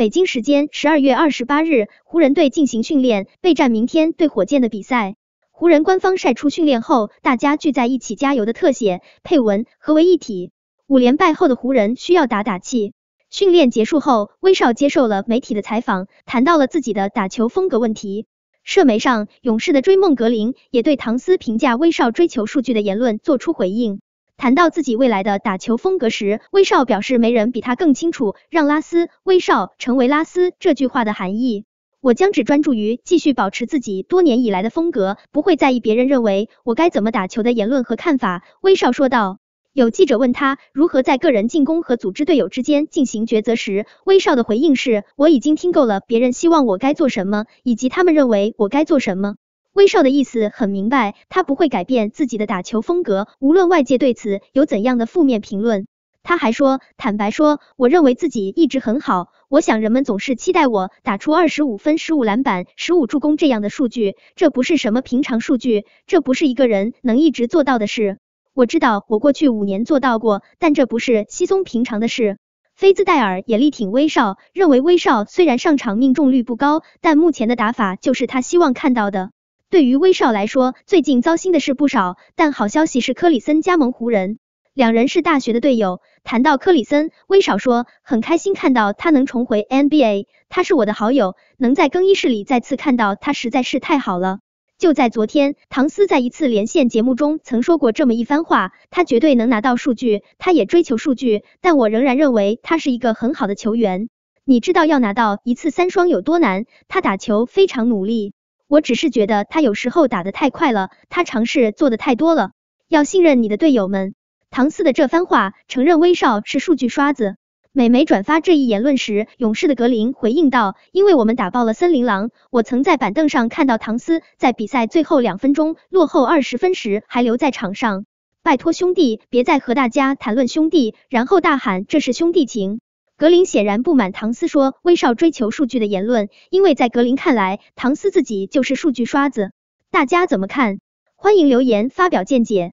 北京时间十二月二十八日，湖人队进行训练，备战明天对火箭的比赛。湖人官方晒出训练后大家聚在一起加油的特写，配文合为一体。五连败后的湖人需要打打气。训练结束后，威少接受了媒体的采访，谈到了自己的打球风格问题。社媒上，勇士的追梦格林也对唐斯评价威少追求数据的言论做出回应。谈到自己未来的打球风格时，威少表示没人比他更清楚让拉斯威少成为拉斯这句话的含义。我将只专注于继续保持自己多年以来的风格，不会在意别人认为我该怎么打球的言论和看法。威少说道。有记者问他如何在个人进攻和组织队友之间进行抉择时，威少的回应是：我已经听够了别人希望我该做什么，以及他们认为我该做什么。威少的意思很明白，他不会改变自己的打球风格，无论外界对此有怎样的负面评论。他还说：“坦白说，我认为自己一直很好。我想人们总是期待我打出二十五分、十五篮板、十五助攻这样的数据，这不是什么平常数据，这不是一个人能一直做到的事。我知道我过去五年做到过，但这不是稀松平常的事。”菲兹戴尔也力挺威少，认为威少虽然上场命中率不高，但目前的打法就是他希望看到的。对于威少来说，最近糟心的事不少，但好消息是科里森加盟湖人，两人是大学的队友。谈到科里森，威少说很开心看到他能重回 NBA，他是我的好友，能在更衣室里再次看到他实在是太好了。就在昨天，唐斯在一次连线节目中曾说过这么一番话：他绝对能拿到数据，他也追求数据，但我仍然认为他是一个很好的球员。你知道要拿到一次三双有多难，他打球非常努力。我只是觉得他有时候打的太快了，他尝试做的太多了。要信任你的队友们。唐斯的这番话承认威少是数据刷子。美媒转发这一言论时，勇士的格林回应道：“因为我们打爆了森林狼，我曾在板凳上看到唐斯在比赛最后两分钟落后二十分时还留在场上。拜托兄弟，别再和大家谈论兄弟，然后大喊这是兄弟情。”格林显然不满唐斯说威少追求数据的言论，因为在格林看来，唐斯自己就是数据刷子。大家怎么看？欢迎留言发表见解。